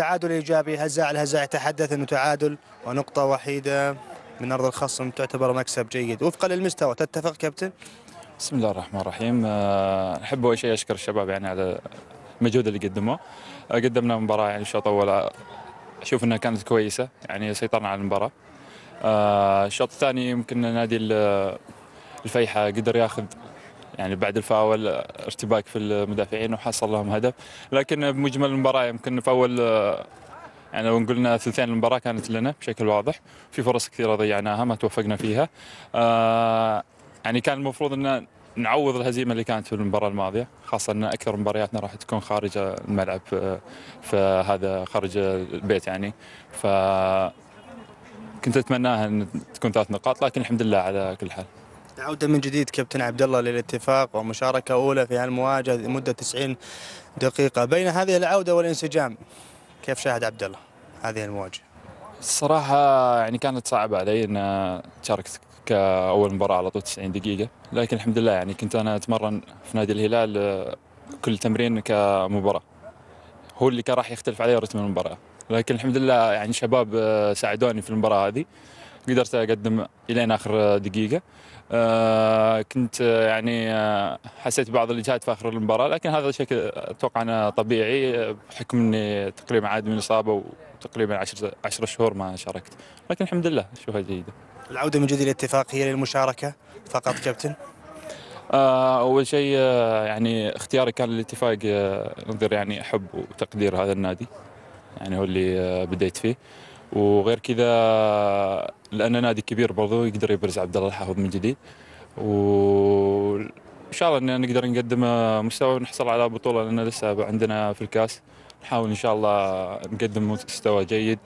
تعادل إيجابي هزاع الهزاع يتحدث أنه تعادل ونقطة وحيدة من أرض الخصم تعتبر مكسب جيد وفقا للمستوى تتفق كابتن؟ بسم الله الرحمن الرحيم آه، أحب أول شيء أشكر الشباب يعني على المجهود اللي قدموه آه، قدمنا مباراة يعني الشوط الأول أشوف أنها كانت كويسة يعني سيطرنا على المباراة آه، الشوط الثاني يمكن نادي الفيحة قدر ياخذ يعني بعد الفاول ارتباك في المدافعين وحصل لهم هدف لكن بمجمل المباراه يمكن في اول يعني لو قلنا ثلثين المباراه كانت لنا بشكل واضح في فرص كثيره ضيعناها ما توفقنا فيها آه، يعني كان المفروض ان نعوض الهزيمه اللي كانت في المباراه الماضيه خاصه ان اكثر مبارياتنا راح تكون خارج الملعب آه، فهذا خارج البيت يعني ف كنت اتمناها ان تكون ثلاث نقاط لكن الحمد لله على كل حال عودة من جديد كابتن عبد الله للاتفاق ومشاركة أولى في هالمواجهة لمدة 90 دقيقة بين هذه العودة والانسجام كيف شاهد عبد الله هذه المواجهة؟ الصراحة يعني كانت صعبة علي أن شاركت كأول مباراة على طول 90 دقيقة لكن الحمد لله يعني كنت أنا أتمرن في نادي الهلال كل تمرين كمباراة هو اللي كان راح يختلف علي رتم المباراة لكن الحمد لله يعني شباب ساعدوني في المباراة هذه قدرت اقدم الين اخر دقيقه آه، كنت آه، يعني آه، حسيت بعض الاجهاد في اخر المباراه لكن هذا الشيء اتوقع انه طبيعي بحكم اني تقريبا عاد من اصابه وتقريبا 10 10 شهور ما شاركت لكن الحمد لله شوفها جيده العوده من جديد الاتفاق هي للمشاركه فقط كابتن اول شيء يعني اختياري كان للاتفاق نظير يعني حب وتقدير هذا النادي يعني هو اللي بديت فيه وغير كذا لان نادي كبير برضو يقدر يبرز عبد الله الحافظ من جديد وان شاء الله ان نقدر نقدم مستوى ونحصل على بطوله لان لسه عندنا في الكاس نحاول ان شاء الله نقدم مستوى جيد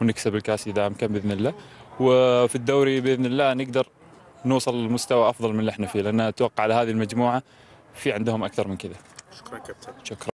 ونكسب الكاس اذا امكن باذن الله وفي الدوري باذن الله نقدر نوصل لمستوى افضل من اللي احنا فيه لان اتوقع على هذه المجموعه في عندهم اكثر من كذا شكرا كابتن شكرا